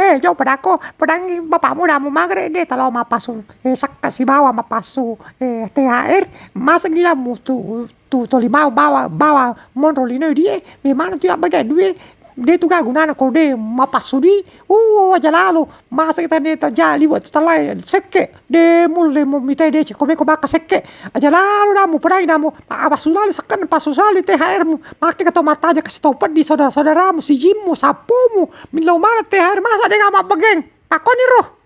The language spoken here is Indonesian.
eh yo peraco perang bapakmu ramu magre de talo mapasu eh sakka si bawa mapasu eh air masa gila mutu tu to bawa bawa bawa monrolino dia memang tu apa kayak dentro gago nana ko deh, mapasudi aja lalu, masa kita neta jali wa talai sekke de mulle mau minta de che come ko baka sekke jalalo namu perai namu abasulali sekan pasusali THR mu makti ka tomata aja kasih topet di saudara-saudaramu si jimmu sapumu milo mana THR masa de ngama begeng pakoni roh